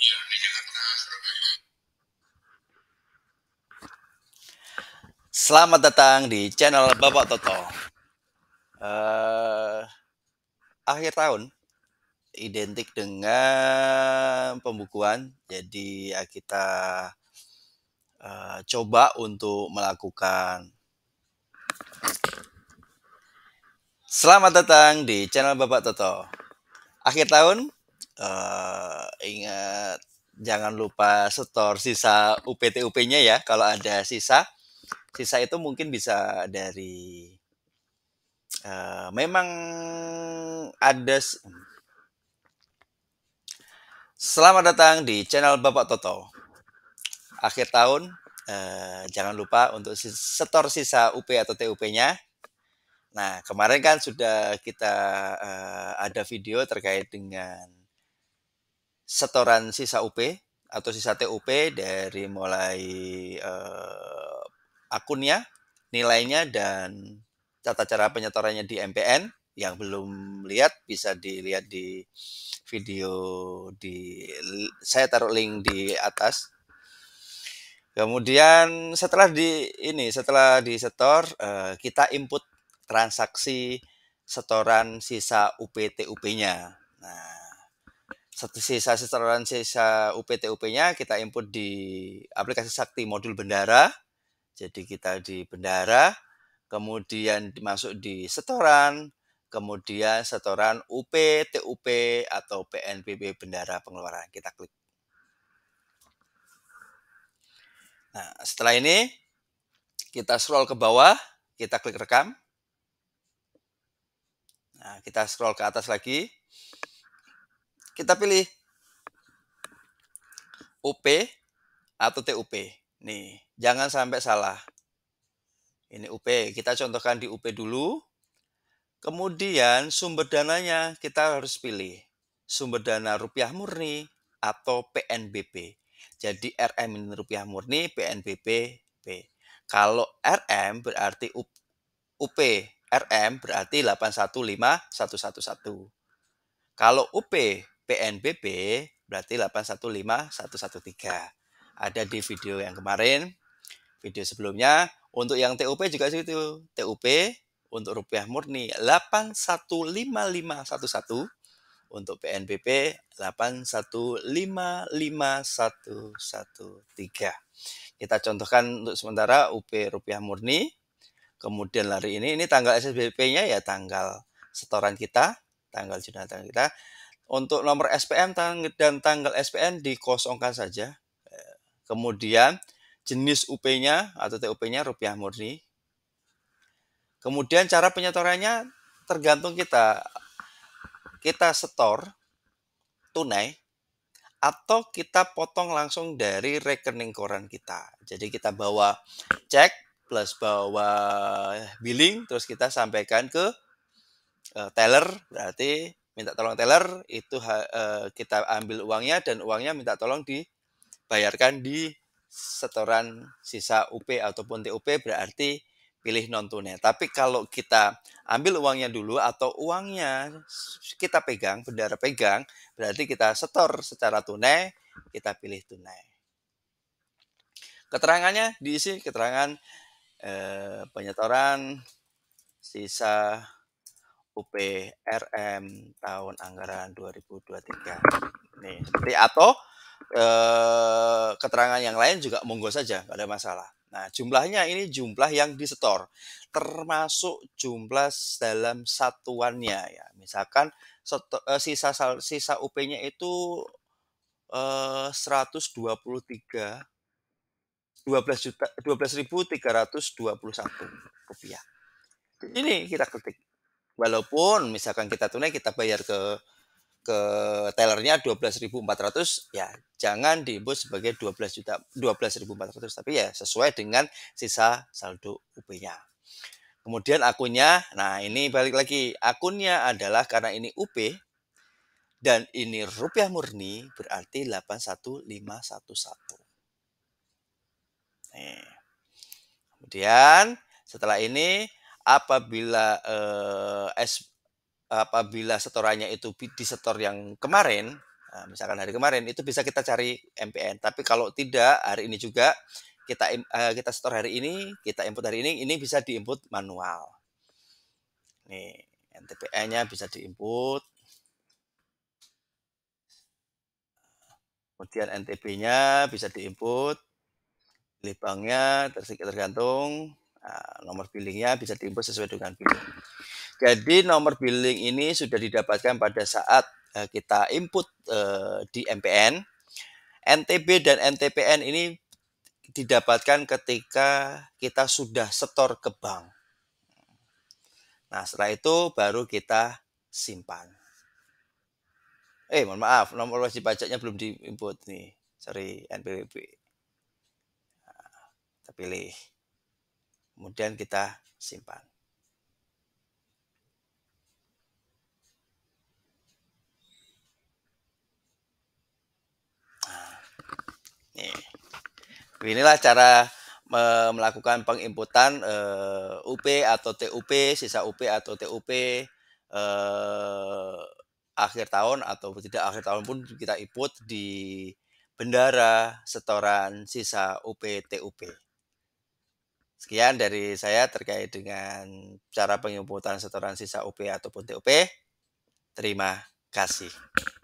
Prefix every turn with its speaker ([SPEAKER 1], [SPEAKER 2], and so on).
[SPEAKER 1] Iya, Selamat datang di channel Bapak Toto. Uh, akhir tahun identik dengan pembukuan, jadi ya kita uh, coba untuk melakukan Selamat datang di channel Bapak Toto. Akhir tahun uh, ingat jangan lupa setor sisa UPT-UP-nya ya kalau ada sisa sisa itu mungkin bisa dari uh, memang ada Selamat datang di channel Bapak Toto. Akhir tahun, uh, jangan lupa untuk setor sisa UP atau TUP-nya. Nah, kemarin kan sudah kita uh, ada video terkait dengan setoran sisa UP atau sisa TUP dari mulai uh, akunnya, nilainya dan tata cara penyetorannya di MPN yang belum lihat bisa dilihat di video di saya taruh link di atas. Kemudian setelah di ini setelah disetor setor eh, kita input transaksi setoran sisa UPTUP-nya. Nah, satu sisa setoran sisa upt nya kita input di aplikasi Sakti modul bendara. Jadi kita di bendara, kemudian dimasuk di setoran, kemudian setoran UP, TUP, atau PNPB bendara pengeluaran. Kita klik. Nah, setelah ini kita scroll ke bawah, kita klik rekam. Nah, kita scroll ke atas lagi, kita pilih UP atau TUP. Nih, jangan sampai salah. Ini UP, kita contohkan di UP dulu. Kemudian sumber dananya kita harus pilih sumber dana rupiah murni atau PNBP. Jadi RM ini rupiah murni, PNBP P. Kalau RM berarti UP, UP RM berarti 815111. Kalau UP PNBP berarti 815113. Ada di video yang kemarin, video sebelumnya. Untuk yang TUP juga itu TUP untuk rupiah murni 815511 untuk PNBP 81551113. Kita contohkan untuk sementara UP rupiah murni. Kemudian lari ini, ini tanggal SSBP-nya ya tanggal setoran kita, tanggal jurnal kita. Untuk nomor SPM dan tanggal SPM dikosongkan saja. Kemudian jenis UP-nya atau TUP-nya rupiah murni. Kemudian cara penyetorannya tergantung kita. Kita setor tunai atau kita potong langsung dari rekening koran kita. Jadi kita bawa cek plus bawa billing terus kita sampaikan ke eh, teller berarti minta tolong teller itu uh, kita ambil uangnya dan uangnya minta tolong dibayarkan di setoran sisa UP ataupun TUP berarti pilih non tunai. Tapi kalau kita ambil uangnya dulu atau uangnya kita pegang, bendara pegang, berarti kita setor secara tunai, kita pilih tunai. Keterangannya diisi keterangan eh, penyetoran sisa UPRM tahun anggaran 2023. Nih, seperti atau e, keterangan yang lain juga monggo saja, tidak ada masalah. Nah, jumlahnya ini jumlah yang disetor, termasuk jumlah dalam satuannya ya. Misalkan setor, e, eh, sisa sisa UP-nya itu e, 123 12 juta 12.321 rupiah. Ini kita ketik Walaupun misalkan kita tunai kita bayar ke ke tellernya 12.400 ya jangan diimbus sebagai 12 juta 12.400 tapi ya sesuai dengan sisa saldo UP-nya. Kemudian akunnya, nah ini balik lagi akunnya adalah karena ini UP dan ini rupiah murni berarti 81511. Nih. Kemudian setelah ini apabila eh, S, apabila setorannya itu di setor yang kemarin, nah, misalkan hari kemarin itu bisa kita cari MPN. Tapi kalau tidak hari ini juga kita eh, kita setor hari ini, kita input hari ini, ini bisa diinput manual. Nih, NTPN-nya bisa diinput. Kemudian NTP nya bisa diinput. tersikat tergantung Nah, nomor billingnya bisa diinput sesuai dengan billing. Jadi nomor billing ini sudah didapatkan pada saat eh, kita input eh, di MPN. NTB dan NTPN ini didapatkan ketika kita sudah setor ke bank. Nah, setelah itu baru kita simpan. Eh, mohon maaf, nomor wajib pajaknya belum diinput nih. Sorry, NPWP. Nah, kita pilih. Kemudian kita simpan. Nah, nih. Inilah cara melakukan penginputan uh, eh, UP atau TUP, sisa UP atau TUP uh, eh, akhir tahun atau tidak akhir tahun pun kita input di bendara setoran sisa UP TUP. Sekian dari saya terkait dengan cara pengumpulan setoran sisa UP ataupun TUP. Terima kasih.